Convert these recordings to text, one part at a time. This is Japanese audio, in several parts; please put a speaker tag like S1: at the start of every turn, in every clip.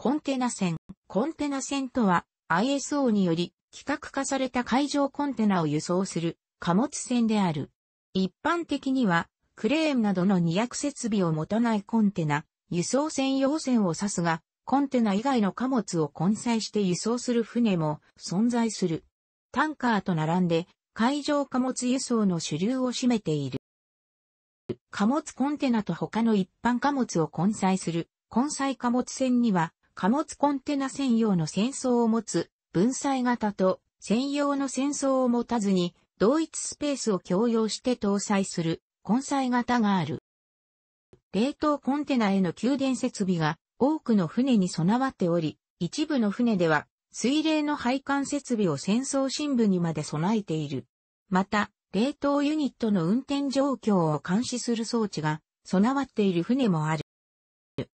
S1: コンテナ船。コンテナ船とは ISO により規格化された海上コンテナを輸送する貨物船である。一般的にはクレーンなどの荷役設備を持たないコンテナ、輸送専用船を指すが、コンテナ以外の貨物を混載して輸送する船も存在する。タンカーと並んで海上貨物輸送の主流を占めている。貨物コンテナと他の一般貨物を混載する混載貨物船には貨物コンテナ専用の戦争を持つ、分載型と専用の戦争を持たずに、同一スペースを共用して搭載する、混載型がある。冷凍コンテナへの給電設備が多くの船に備わっており、一部の船では水冷の配管設備を戦争新聞にまで備えている。また、冷凍ユニットの運転状況を監視する装置が備わっている船もある。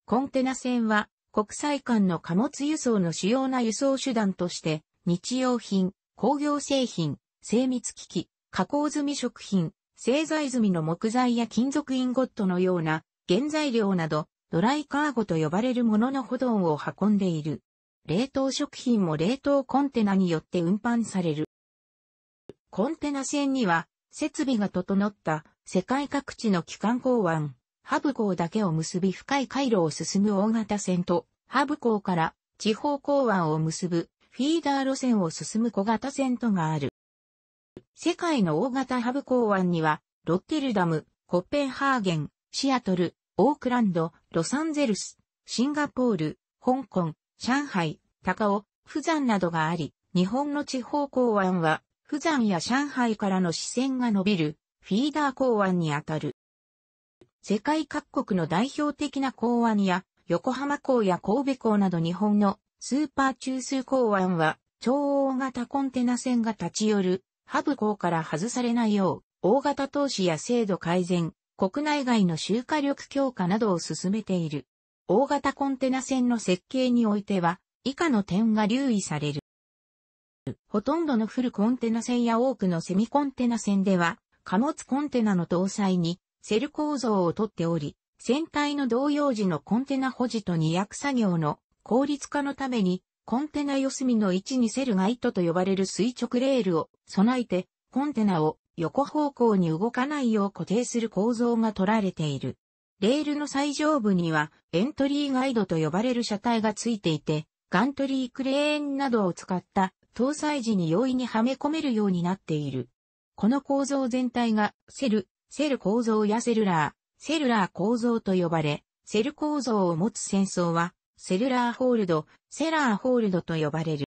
S1: コンテナ船は国際間の貨物輸送の主要な輸送手段として、日用品、工業製品、精密機器、加工済み食品、製材済みの木材や金属インゴットのような原材料など、ドライカーゴと呼ばれるものの保存を運んでいる。冷凍食品も冷凍コンテナによって運搬される。コンテナ船には設備が整った世界各地の機関港湾、ハブ港だけを結び深い回路を進む大型船と、ハブ港から地方港湾を結ぶフィーダー路線を進む小型船とがある。世界の大型ハブ港湾には、ロッテルダム、コッペンハーゲン、シアトル、オークランド、ロサンゼルス、シンガポール、香港、上海、高尾、富山などがあり、日本の地方港湾は、富山や上海からの視線が伸びる、フィーダー港湾にあたる。世界各国の代表的な港湾や、横浜港や神戸港など日本のスーパー中枢港湾は、超大型コンテナ船が立ち寄る、ハブ港から外されないよう、大型投資や制度改善、国内外の集荷力強化などを進めている。大型コンテナ船の設計においては、以下の点が留意される。ほとんどのフルコンテナ船や多くのセミコンテナ船では、貨物コンテナの搭載にセル構造をとっており、船体の同様時のコンテナ保持と二役作業の効率化のために、コンテナ四隅の位置にセルガイトと呼ばれる垂直レールを備えて、コンテナを横方向に動かないよう固定する構造が取られている。レールの最上部にはエントリーガイドと呼ばれる車体がついていて、ガントリークレーンなどを使った搭載時に容易にはめ込めるようになっている。この構造全体がセル、セル構造やセルラー、セルラー構造と呼ばれ、セル構造を持つ戦争は、セルラーホールド、セラーホールドと呼ばれる。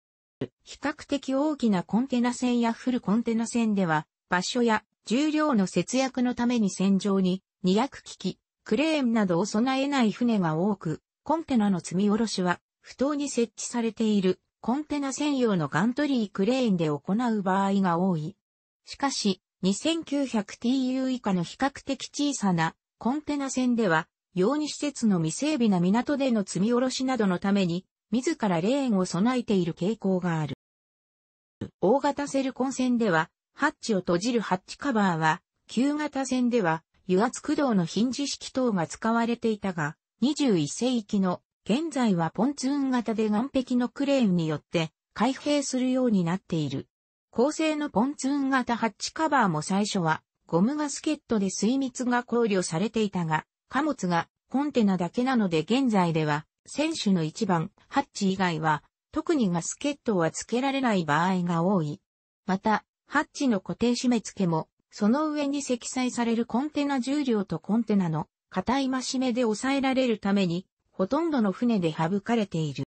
S1: 比較的大きなコンテナ船やフルコンテナ船では、場所や重量の節約のために船上に2役機器、クレーンなどを備えない船が多く、コンテナの積み下ろしは、不当に設置されているコンテナ専用のガントリークレーンで行う場合が多い。しかし、2900TU 以下の比較的小さなコンテナ船では、用に施設の未整備な港での積み下ろしなどのために、自らレーンを備えている傾向がある。大型セルコン船では、ハッチを閉じるハッチカバーは、旧型船では、油圧駆動のヒンジ式等が使われていたが、21世紀の現在はポンツーン型で岸壁のクレーンによって開閉するようになっている。高性のポンツーン型ハッチカバーも最初はゴムガスケットで水密が考慮されていたが、貨物がコンテナだけなので現在では選手の1番ハッチ以外は特にガスケットは付けられない場合が多い。また、ハッチの固定締め付けも、その上に積載されるコンテナ重量とコンテナの硬い増し目で抑えられるために、ほとんどの船で省かれている。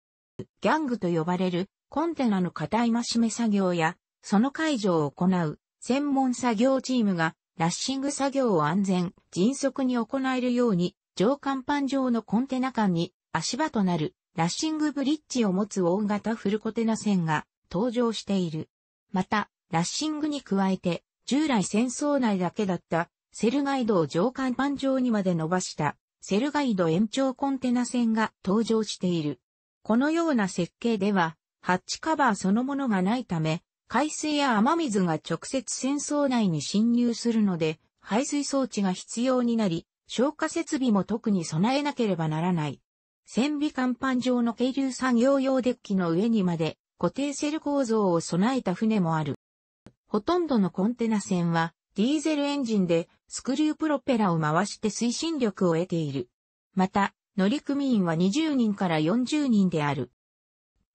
S1: ギャングと呼ばれるコンテナの硬い増し目作業やその解除を行う専門作業チームがラッシング作業を安全、迅速に行えるように、上甲板上のコンテナ間に足場となるラッシングブリッジを持つ大型フルコテナ船が登場している。また、ラッシングに加えて、従来戦争内だけだったセルガイドを上甲板上にまで伸ばしたセルガイド延長コンテナ船が登場している。このような設計では、ハッチカバーそのものがないため、海水や雨水が直接戦争内に侵入するので、排水装置が必要になり、消火設備も特に備えなければならない。船尾甲板上の渓流産業用デッキの上にまで固定セル構造を備えた船もある。ほとんどのコンテナ船はディーゼルエンジンでスクリュープロペラを回して推進力を得ている。また、乗組員は20人から40人である。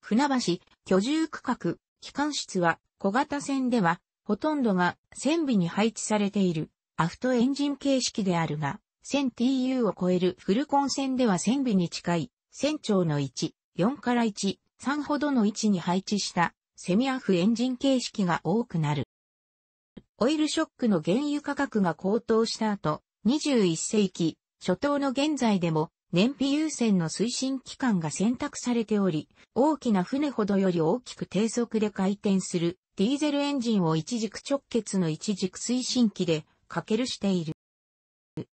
S1: 船橋、居住区画、機関室は小型船ではほとんどが船尾に配置されているアフトエンジン形式であるが、1000TU を超えるフルコン船では船尾に近い船長の1、4から1、3ほどの位置に配置したセミアフエンジン形式が多くなる。オイルショックの原油価格が高騰した後、21世紀初頭の現在でも燃費優先の推進機関が選択されており、大きな船ほどより大きく低速で回転するディーゼルエンジンを一軸直結の一軸推進機でかけるしている。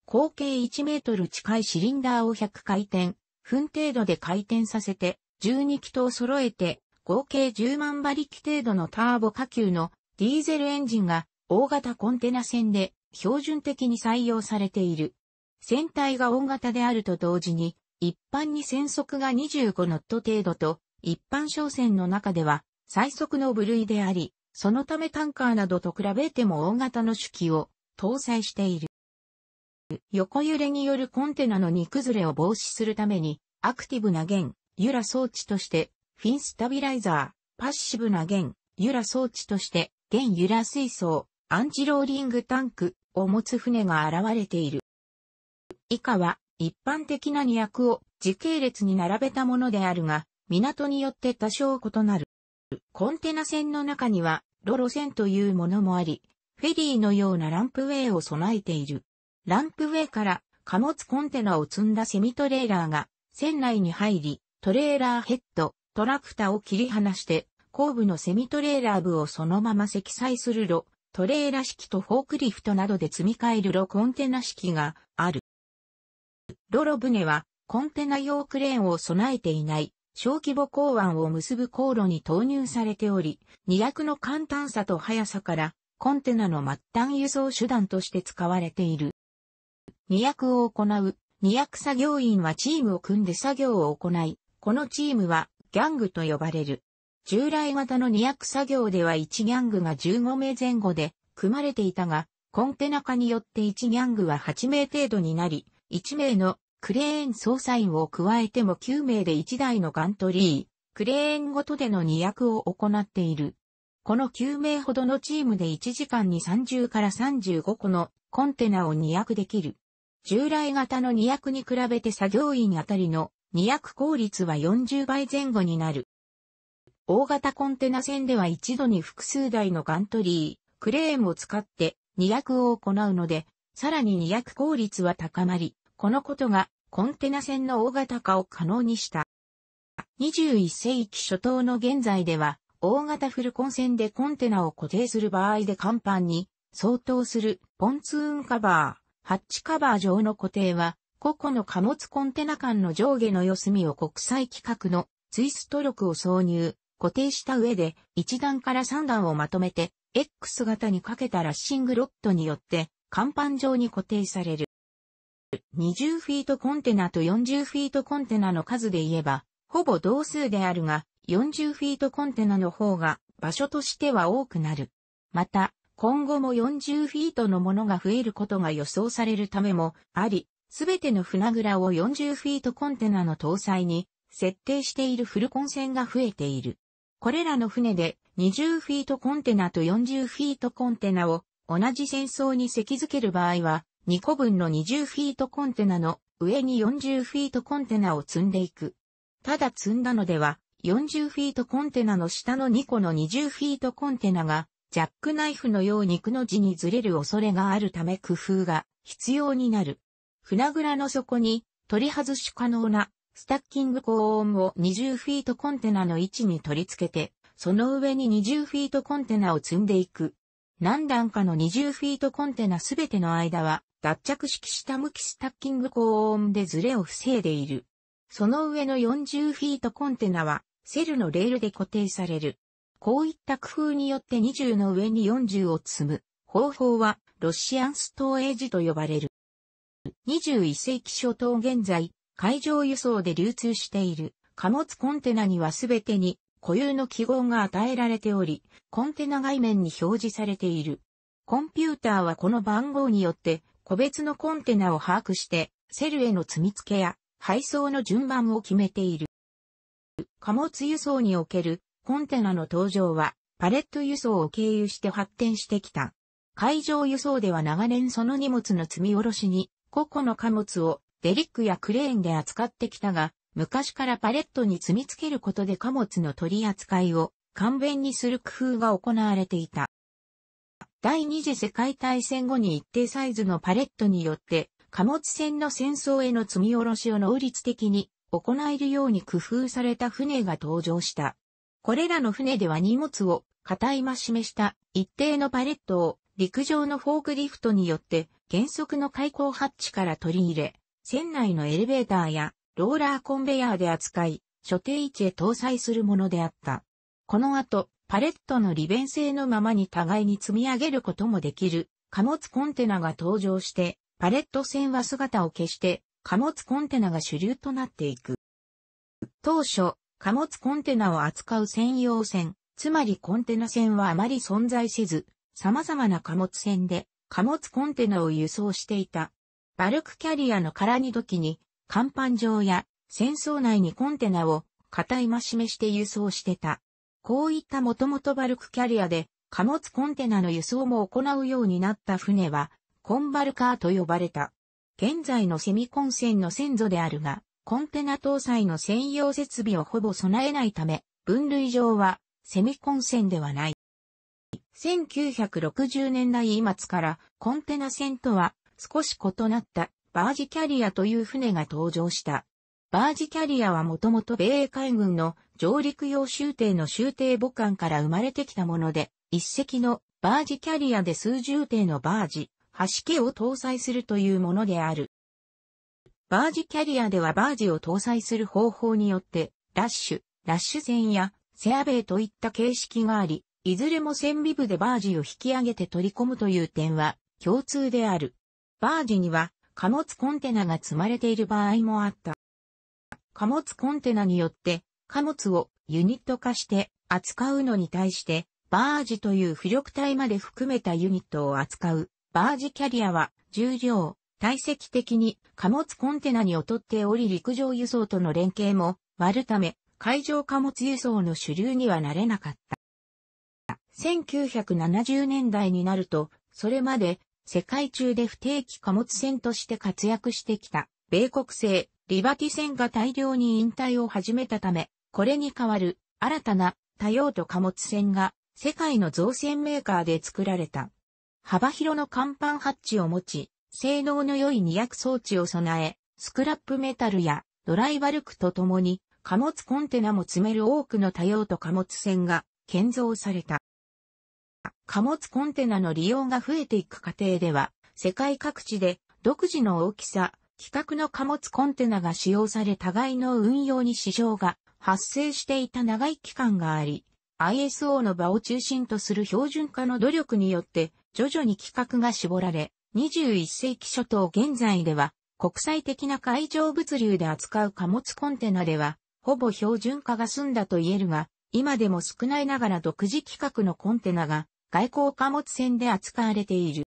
S1: 口径1メートル近いシリンダーを100回転、分程度で回転させて、12気筒揃えて、合計10万馬力程度のターボ下級のディーゼルエンジンが大型コンテナ船で標準的に採用されている。船体が大型であると同時に、一般に船速が25ノット程度と、一般商船の中では最速の部類であり、そのためタンカーなどと比べても大型の手機を搭載している。横揺れによるコンテナの荷崩れを防止するために、アクティブな弦、揺ら装置として、フィンスタビライザー、パッシブな弦、揺ら装置として、弦揺ら水槽、アンチローリングタンクを持つ船が現れている。以下は一般的な2役を時系列に並べたものであるが、港によって多少異なる。コンテナ船の中には、ロロ船というものもあり、フェリーのようなランプウェイを備えている。ランプウェイから貨物コンテナを積んだセミトレーラーが船内に入り、トレーラーヘッド、トラクタを切り離して、後部のセミトレーラー部をそのまま積載するロ、トレーラ式とフォークリフトなどで積み替えるロコンテナ式がある。ロロ船はコンテナ用クレーンを備えていない小規模港湾を結ぶ航路に投入されており、荷役の簡単さと速さからコンテナの末端輸送手段として使われている。荷役を行う荷役作業員はチームを組んで作業を行い、このチームはギャングと呼ばれる。従来型の荷役作業では1ギャングが15名前後で組まれていたが、コンテナ化によって1ギャングは8名程度になり、1名のクレーン操作員を加えても9名で1台のガントリー、クレーンごとでの2役を行っている。この9名ほどのチームで1時間に30から35個のコンテナを2役できる。従来型の2役に比べて作業員あたりの2役効率は40倍前後になる。大型コンテナ船では一度に複数台のガントリー、クレーンを使って2役を行うので、さらに2役効率は高まり、このことがコンテナ船の大型化を可能にした。21世紀初頭の現在では、大型フルコン船でコンテナを固定する場合で甲板に相当するポンツーンカバー、ハッチカバー上の固定は、個々の貨物コンテナ間の上下の四隅を国際規格のツイスト力を挿入、固定した上で1段から3段をまとめて X 型にかけたラッシングロットによって甲板上に固定される。20フィートコンテナと40フィートコンテナの数で言えば、ほぼ同数であるが、40フィートコンテナの方が場所としては多くなる。また、今後も40フィートのものが増えることが予想されるためもあり、すべての船蔵を40フィートコンテナの搭載に設定しているフルコン船が増えている。これらの船で20フィートコンテナと40フィートコンテナを同じ戦争に席付ける場合は2個分の20フィートコンテナの上に40フィートコンテナを積んでいく。ただ積んだのでは、40フィートコンテナの下の2個の20フィートコンテナが、ジャックナイフのようにくの字にずれる恐れがあるため工夫が必要になる。船蔵の底に取り外し可能なスタッキング高音を20フィートコンテナの位置に取り付けて、その上に20フィートコンテナを積んでいく。何段かの20フィートコンテナすべての間は脱着式下向きスタッキング高温でズレを防いでいる。その上の40フィートコンテナは、セルのレールで固定される。こういった工夫によって20の上に40を積む方法は、ロシアンストーエージと呼ばれる。21世紀初頭現在、海上輸送で流通している貨物コンテナにはすべてに固有の記号が与えられており、コンテナ外面に表示されている。コンピューターはこの番号によって個別のコンテナを把握して、セルへの積み付けや配送の順番を決めている。貨物輸送におけるコンテナの登場は、パレット輸送を経由して発展してきた。海上輸送では長年その荷物の積み下ろしに、個々の貨物をデリックやクレーンで扱ってきたが、昔からパレットに積み付けることで貨物の取り扱いを簡便にする工夫が行われていた。第二次世界大戦後に一定サイズのパレットによって、貨物船の戦争への積み下ろしを能率的に行えるように工夫された船が登場した。これらの船では荷物を片今示した一定のパレットを陸上のフォークリフトによって原則の開口ハッチから取り入れ、船内のエレベーターやローラーコンベヤーで扱い、所定位置へ搭載するものであった。この後、パレットの利便性のままに互いに積み上げることもできる貨物コンテナが登場して、パレット船は姿を消して貨物コンテナが主流となっていく。当初、貨物コンテナを扱う専用船、つまりコンテナ船はあまり存在せず、様々な貨物船で貨物コンテナを輸送していた。バルクキャリアの空に時に、甲板上や戦争内にコンテナを固片し示して輸送してた。こういったもともとバルクキャリアで貨物コンテナの輸送も行うようになった船は、コンバルカーと呼ばれた。現在のセミコン船の先祖であるが、コンテナ搭載の専用設備をほぼ備えないため、分類上はセミコン船ではない。1960年代末からコンテナ船とは少し異なったバージキャリアという船が登場した。バージキャリアはもともと米英海軍の上陸用終艇の終艇母艦から生まれてきたもので、一隻のバージキャリアで数十艇のバージ、橋家を搭載するというものである。バージキャリアではバージを搭載する方法によって、ラッシュ、ラッシュ船やセアベイといった形式があり、いずれも船尾部でバージを引き上げて取り込むという点は共通である。バージには貨物コンテナが積まれている場合もあった。貨物コンテナによって貨物をユニット化して扱うのに対して、バージという浮力体まで含めたユニットを扱うバージキャリアは重量、体積的に貨物コンテナに劣っており陸上輸送との連携も割るため海上貨物輸送の主流にはなれなかった。1970年代になると、それまで世界中で不定期貨物船として活躍してきた米国製リバティ船が大量に引退を始めたため、これに代わる新たな多用途貨物船が世界の造船メーカーで作られた。幅広の甲板ハッチを持ち、性能の良い二役装置を備え、スクラップメタルやドライバルクと共に貨物コンテナも積める多くの多用途貨物船が建造された。貨物コンテナの利用が増えていく過程では、世界各地で独自の大きさ、規格の貨物コンテナが使用され互いの運用に支障が発生していた長い期間があり、ISO の場を中心とする標準化の努力によって徐々に規格が絞られ、21世紀初頭現在では国際的な海上物流で扱う貨物コンテナでは、ほぼ標準化が済んだと言えるが、今でも少ないながら独自規格のコンテナが外交貨物船で扱われている。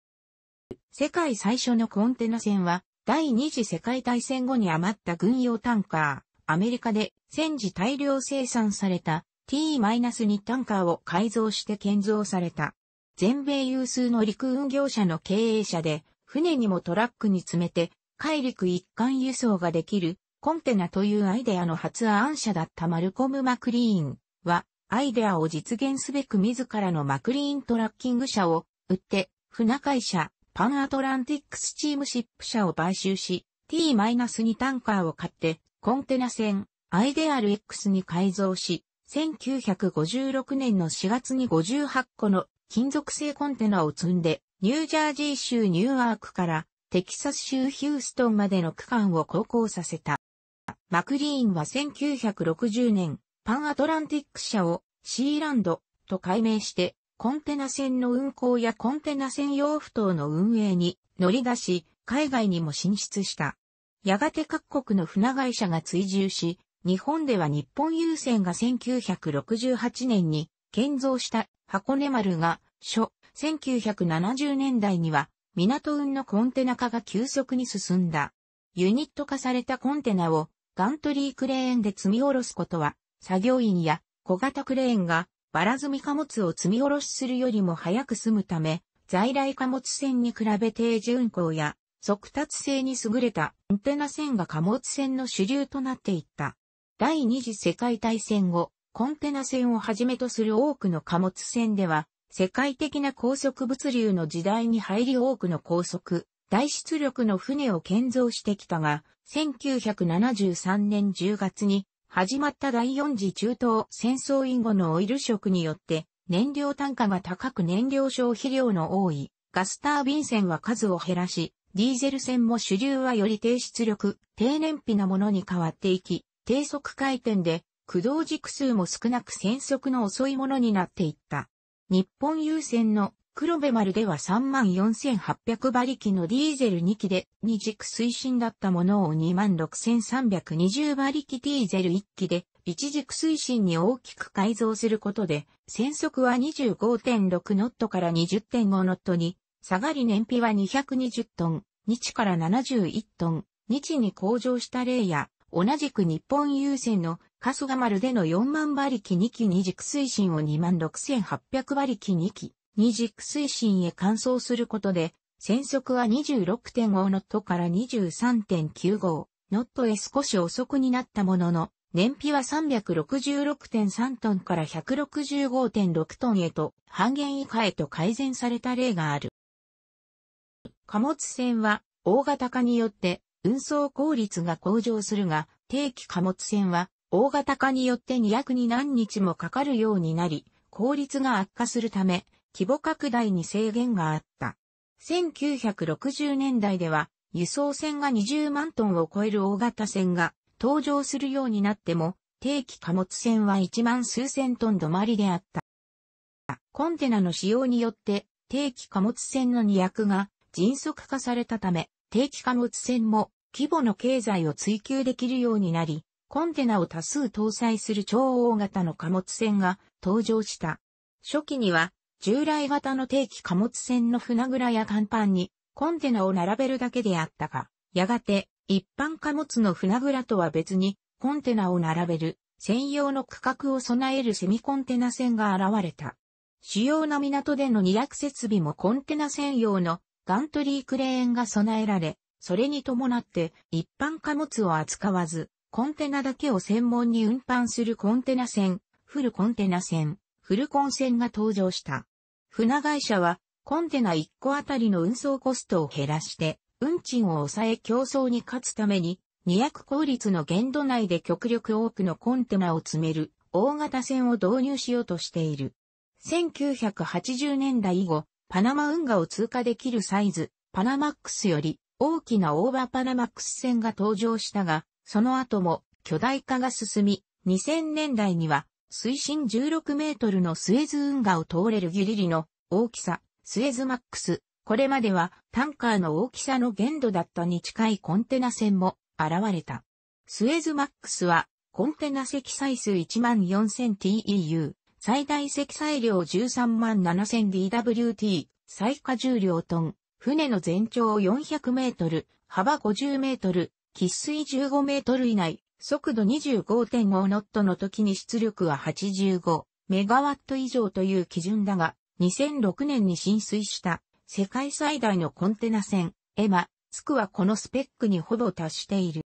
S1: 世界最初のコンテナ船は第二次世界大戦後に余った軍用タンカー、アメリカで戦時大量生産された T-2 タンカーを改造して建造された。全米有数の陸運業者の経営者で、船にもトラックに詰めて、海陸一貫輸送ができる、コンテナというアイデアの発案者だったマルコム・マクリーンは、アイデアを実現すべく自らのマクリーントラッキング車を売って、船会社、パンアトランティックスチームシップ社を買収し、T-2 タンカーを買って、コンテナ船、アイデアル X に改造し、1956年の4月に58個の金属製コンテナを積んで、ニュージャージー州ニューアークからテキサス州ヒューストンまでの区間を航行させた。マクリーンは1960年、パンアトランティック社をシーランドと改名してコンテナ船の運航やコンテナ船用不等の運営に乗り出し、海外にも進出した。やがて各国の船会社が追従し、日本では日本郵船が1968年に建造した箱根丸が、初、1970年代には港運のコンテナ化が急速に進んだ。ユニット化されたコンテナをガントリークレーンで積み下ろすことは、作業員や小型クレーンがバラ積み貨物を積み下ろしするよりも早く済むため、在来貨物船に比べ低巡航や速達性に優れたアンテナ船が貨物船の主流となっていった。第二次世界大戦後、コンテナ船をはじめとする多くの貨物船では、世界的な高速物流の時代に入り多くの高速、大出力の船を建造してきたが、1973年10月に始まった第四次中東戦争以後のオイル食によって、燃料単価が高く燃料消費量の多い、ガスタービン船は数を減らし、ディーゼル船も主流はより低出力、低燃費なものに変わっていき、低速回転で、駆動軸数も少なく戦速の遅いものになっていった。日本優先の黒部丸では34,800馬力のディーゼル2機で、2軸推進だったものを26,320馬力ディーゼル1機で、1軸推進に大きく改造することで、戦速は25.6ノットから20.5ノットに、下がり燃費は220トン、日から71トン、日に向上した例や、同じく日本郵船の春日丸での4万馬力2機2軸推進を26,800馬力2機、二軸推進へ換装することで、船速は26.5ノットから23.95ノットへ少し遅くになったものの、燃費は366.3トンから165.6トンへと半減以下へと改善された例がある。貨物船は大型化によって運送効率が向上するが、定期貨物船は大型化によって200に何日もかかるようになり、効率が悪化するため、規模拡大に制限があった。1960年代では、輸送船が20万トンを超える大型船が登場するようになっても、定期貨物船は1万数千トン止まりであった。コンテナの使用によって、定期貨物船の荷役が迅速化されたため、定期貨物船も規模の経済を追求できるようになり、コンテナを多数搭載する超大型の貨物船が登場した。初期には従来型の定期貨物船の船蔵や甲板にコンテナを並べるだけであったが、やがて一般貨物の船蔵とは別にコンテナを並べる専用の区画を備えるセミコンテナ船が現れた。主要な港での荷役設備もコンテナ専用のガントリークレーンが備えられ、それに伴って一般貨物を扱わず、コンテナだけを専門に運搬するコンテナ船、フルコンテナ船、フルコン船が登場した。船会社は、コンテナ1個あたりの運送コストを減らして、運賃を抑え競争に勝つために、二0効率の限度内で極力多くのコンテナを積める大型船を導入しようとしている。1980年代以後、パナマ運河を通過できるサイズ、パナマックスより大きなオーバーパナマックス船が登場したが、その後も巨大化が進み、2000年代には水深16メートルのスエズ運河を通れるギリリの大きさ、スエズマックス。これまではタンカーの大きさの限度だったに近いコンテナ船も現れた。スエズマックスはコンテナ積載数 14000TEU、最大積載量 137,000DWT、最下重量トン、船の全長400メートル、幅50メートル、喫水15メートル以内、速度25.5ノットの時に出力は85メガワット以上という基準だが、2006年に浸水した世界最大のコンテナ船、エマ、スクはこのスペックにほぼ達している。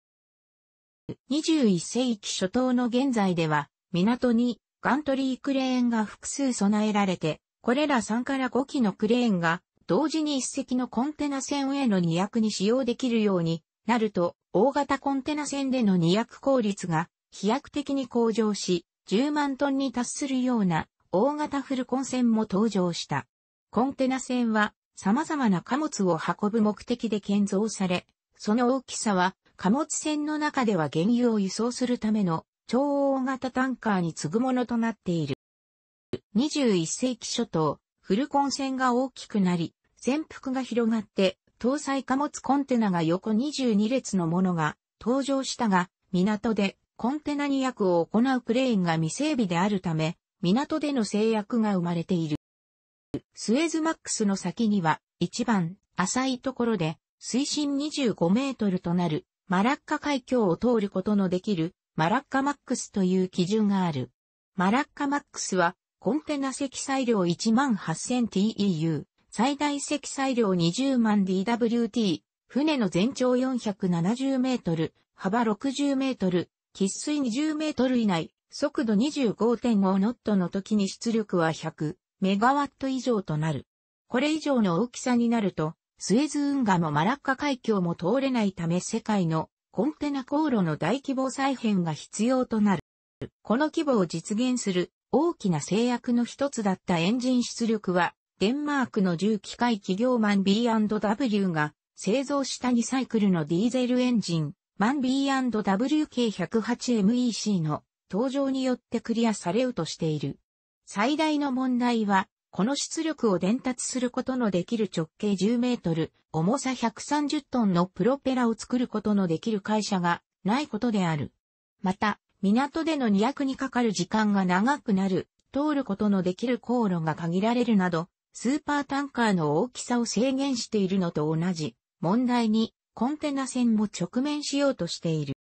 S1: 21世紀初頭の現在では、港にガントリークレーンが複数備えられて、これら3から5機のクレーンが同時に1隻のコンテナ船への2役に使用できるようになると、大型コンテナ船での荷役効率が飛躍的に向上し、10万トンに達するような大型フルコン船も登場した。コンテナ船は様々な貨物を運ぶ目的で建造され、その大きさは貨物船の中では原油を輸送するための超大型タンカーに次ぐものとなっている。21世紀初頭、フルコン船が大きくなり、潜伏が広がって搭載貨物コンテナが横22列のものが登場したが、港でコンテナに役を行うクレーンが未整備であるため、港での制約が生まれている。スエズマックスの先には一番浅いところで水深25メートルとなるマラッカ海峡を通ることのできるマラッカマックスという基準がある。マラッカマックスはコンテナ積載量 18000TEU、最大積載量20万 DWT、船の全長470メートル、幅60メートル、喫水20メートル以内、速度25.5ノットの時に出力は100メガワット以上となる。これ以上の大きさになると、スエズ運河もマラッカ海峡も通れないため世界のコンテナ航路の大規模再編が必要となる。この規模を実現する大きな制約の一つだったエンジン出力はデンマークの重機械企業マン B&W が製造した2サイクルのディーゼルエンジン、マン B&WK108MEC の登場によってクリアされうとしている。最大の問題は、この出力を伝達することのできる直径10メートル、重さ130トンのプロペラを作ることのできる会社がないことである。また、港での2役にかかる時間が長くなる、通ることのできる航路が限られるなど、スーパータンカーの大きさを制限しているのと同じ問題にコンテナ船も直面しようとしている。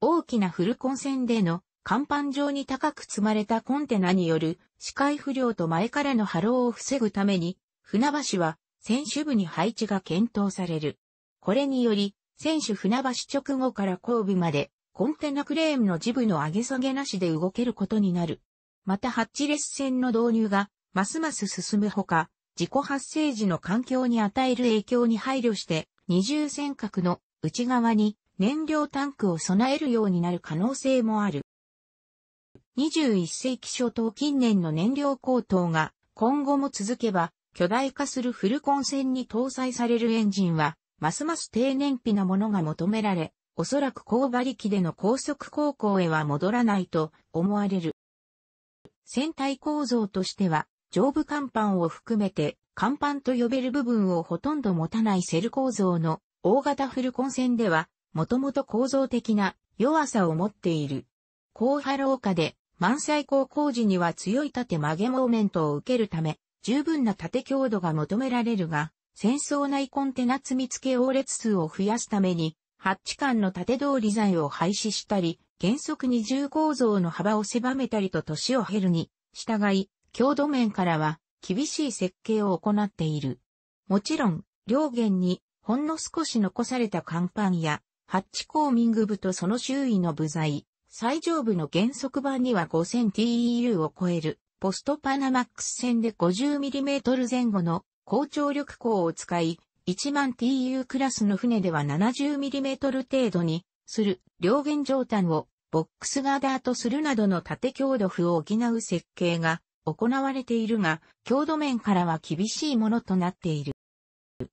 S1: 大きなフルコン船での甲板上に高く積まれたコンテナによる視界不良と前からの波浪を防ぐために、船橋は選手部に配置が検討される。これにより、選手船橋直後から後部まで、コンテナクレームのジ部の上げ下げなしで動けることになる。またハッチレス船の導入がますます進むほか、自己発生時の環境に与える影響に配慮して、二重尖閣の内側に燃料タンクを備えるようになる可能性もある。21世紀初頭近年の燃料高騰が今後も続けば、巨大化するフルコン線に搭載されるエンジンは、ますます低燃費なものが求められ、おそらく高馬力での高速航行へは戻らないと思われる。船体構造としては、上部甲板を含めて、甲板と呼べる部分をほとんど持たないセル構造の大型フルコン線では、もともと構造的な弱さを持っている。高波廊下で満載高工時には強い縦曲げモーメントを受けるため、十分な縦強度が求められるが、戦争内コンテナ積み付け応列数を増やすために、ハッチ間の縦通り材を廃止したり、原則二重構造の幅を狭めたりと年を減るに、従い、強度面からは厳しい設計を行っている。もちろん、両舷にほんの少し残された甲板や、ハッチコーミング部とその周囲の部材、最上部の原則版には 5000TEU を超える、ポストパナマックス線で 50mm 前後の高張力鋼を使い、1万 TU クラスの船では 70mm 程度にする両舷上端をボックスガーダーとするなどの縦強度符を補う設計が行われているが、強度面からは厳しいものとなっている。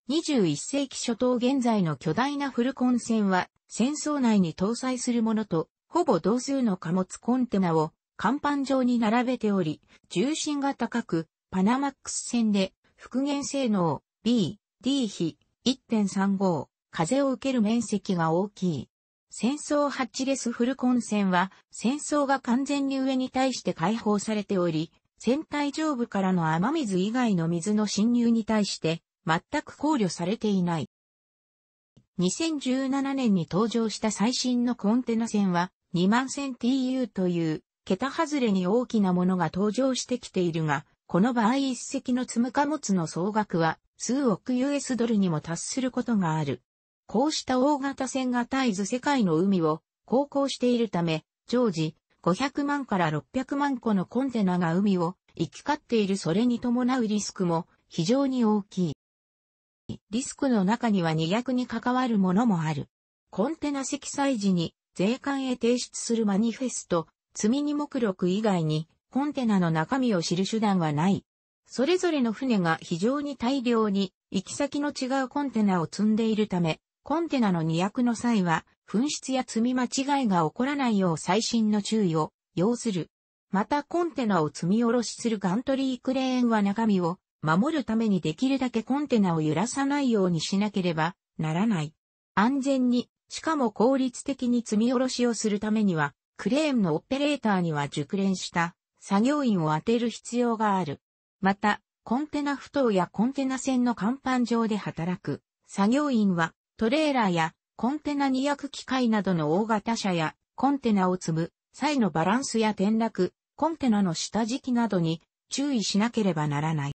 S1: 21世紀初頭現在の巨大なフルコン船は、戦争内に搭載するものと、ほぼ同数の貨物コンテナを、甲板上に並べており、重心が高く、パナマックス船で、復元性能 B、D 比1.35、風を受ける面積が大きい。戦争ハッチレスフルコン船は、戦争が完全に上に対して解放されており、船体上部からの雨水以外の水の侵入に対して全く考慮されていない。2017年に登場した最新のコンテナ船は2万 1000TU という桁外れに大きなものが登場してきているが、この場合一隻の積む貨物の総額は数億 US ドルにも達することがある。こうした大型船が絶えず世界の海を航行しているため、常時500万から600万個のコンテナが海を行き交っているそれに伴うリスクも非常に大きい。リスクの中には二役に関わるものもある。コンテナ積載時に税関へ提出するマニフェスト、積み荷目録以外にコンテナの中身を知る手段はない。それぞれの船が非常に大量に行き先の違うコンテナを積んでいるため、コンテナの二役の際は紛失や積み間違いが起こらないよう最新の注意を要する。またコンテナを積み下ろしするガントリークレーンは中身を守るためにできるだけコンテナを揺らさないようにしなければならない。安全に、しかも効率的に積み下ろしをするためには、クレーンのオペレーターには熟練した作業員を当てる必要がある。また、コンテナ不頭やコンテナ船の甲板上で働く作業員はトレーラーやコンテナ2役機械などの大型車や、コンテナを積む際のバランスや転落、コンテナの下敷きなどに注意しなければならない。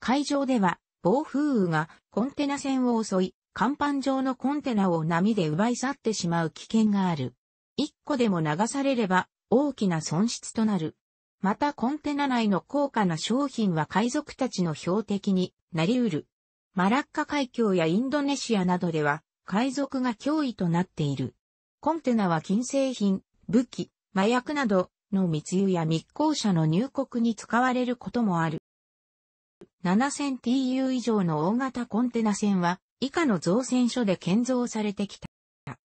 S1: 海上では、暴風雨がコンテナ船を襲い、甲板上のコンテナを波で奪い去ってしまう危険がある。一個でも流されれば大きな損失となる。またコンテナ内の高価な商品は海賊たちの標的になり得る。マラッカ海峡やインドネシアなどでは海賊が脅威となっている。コンテナは金製品、武器、麻薬などの密輸や密航者の入国に使われることもある。7000TU 以上の大型コンテナ船は以下の造船所で建造されてきた。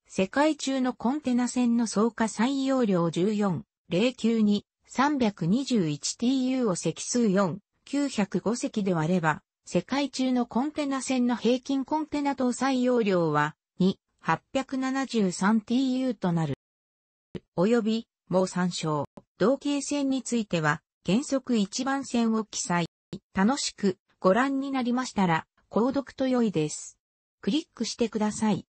S1: 世界中のコンテナ船の総加採容量14,092に 321TU を積数4,905隻で割れば、世界中のコンテナ船の平均コンテナ搭載容量は 2873TU となる。および、もう参照。同型船については、原則1番線を記載。楽しくご覧になりましたら、購読と良いです。クリックしてください。